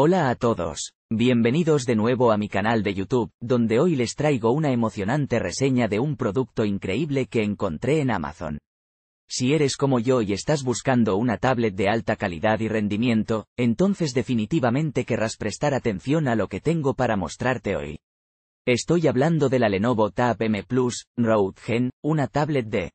Hola a todos, bienvenidos de nuevo a mi canal de YouTube, donde hoy les traigo una emocionante reseña de un producto increíble que encontré en Amazon. Si eres como yo y estás buscando una tablet de alta calidad y rendimiento, entonces definitivamente querrás prestar atención a lo que tengo para mostrarte hoy. Estoy hablando de la Lenovo Tab M Plus, Road Gen, una tablet de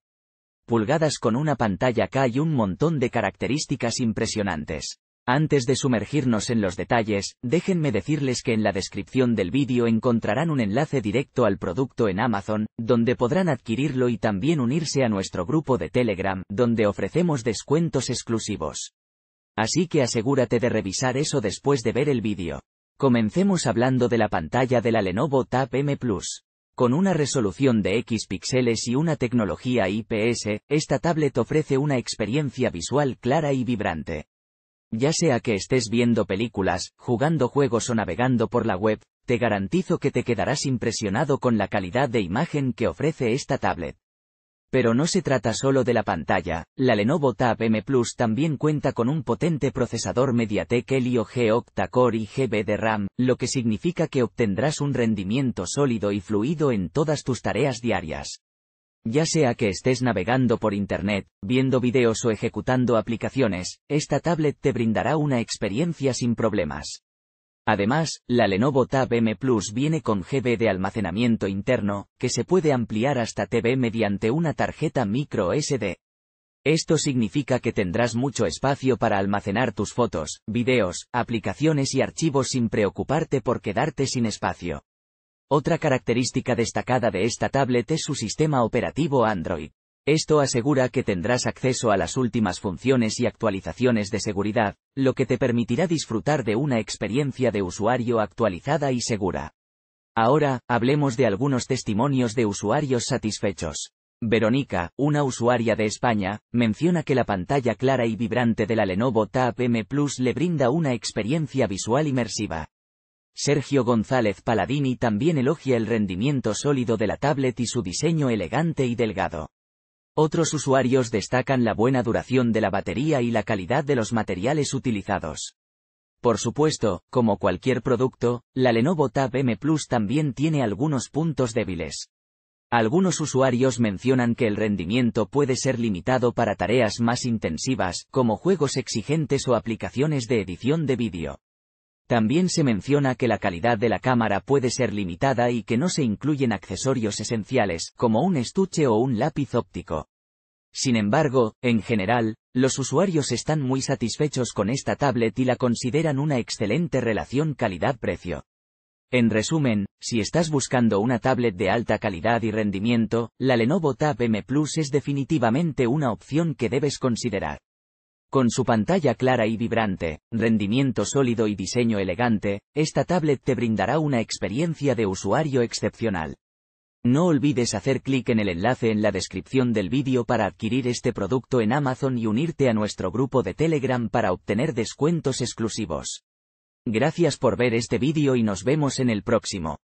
pulgadas con una pantalla K y un montón de características impresionantes. Antes de sumergirnos en los detalles, déjenme decirles que en la descripción del vídeo encontrarán un enlace directo al producto en Amazon, donde podrán adquirirlo y también unirse a nuestro grupo de Telegram, donde ofrecemos descuentos exclusivos. Así que asegúrate de revisar eso después de ver el vídeo. Comencemos hablando de la pantalla de la Lenovo Tab M Plus. Con una resolución de X píxeles y una tecnología IPS, esta tablet ofrece una experiencia visual clara y vibrante. Ya sea que estés viendo películas, jugando juegos o navegando por la web, te garantizo que te quedarás impresionado con la calidad de imagen que ofrece esta tablet. Pero no se trata solo de la pantalla, la Lenovo Tab M Plus también cuenta con un potente procesador Mediatek Helio G Octa Core y GB de RAM, lo que significa que obtendrás un rendimiento sólido y fluido en todas tus tareas diarias. Ya sea que estés navegando por Internet, viendo videos o ejecutando aplicaciones, esta tablet te brindará una experiencia sin problemas. Además, la Lenovo Tab M Plus viene con GB de almacenamiento interno, que se puede ampliar hasta TB mediante una tarjeta micro SD. Esto significa que tendrás mucho espacio para almacenar tus fotos, videos, aplicaciones y archivos sin preocuparte por quedarte sin espacio. Otra característica destacada de esta tablet es su sistema operativo Android. Esto asegura que tendrás acceso a las últimas funciones y actualizaciones de seguridad, lo que te permitirá disfrutar de una experiencia de usuario actualizada y segura. Ahora, hablemos de algunos testimonios de usuarios satisfechos. Verónica, una usuaria de España, menciona que la pantalla clara y vibrante de la Lenovo Tab M Plus le brinda una experiencia visual inmersiva. Sergio González Paladini también elogia el rendimiento sólido de la tablet y su diseño elegante y delgado. Otros usuarios destacan la buena duración de la batería y la calidad de los materiales utilizados. Por supuesto, como cualquier producto, la Lenovo Tab M Plus también tiene algunos puntos débiles. Algunos usuarios mencionan que el rendimiento puede ser limitado para tareas más intensivas, como juegos exigentes o aplicaciones de edición de vídeo. También se menciona que la calidad de la cámara puede ser limitada y que no se incluyen accesorios esenciales, como un estuche o un lápiz óptico. Sin embargo, en general, los usuarios están muy satisfechos con esta tablet y la consideran una excelente relación calidad-precio. En resumen, si estás buscando una tablet de alta calidad y rendimiento, la Lenovo Tab M Plus es definitivamente una opción que debes considerar. Con su pantalla clara y vibrante, rendimiento sólido y diseño elegante, esta tablet te brindará una experiencia de usuario excepcional. No olvides hacer clic en el enlace en la descripción del vídeo para adquirir este producto en Amazon y unirte a nuestro grupo de Telegram para obtener descuentos exclusivos. Gracias por ver este vídeo y nos vemos en el próximo.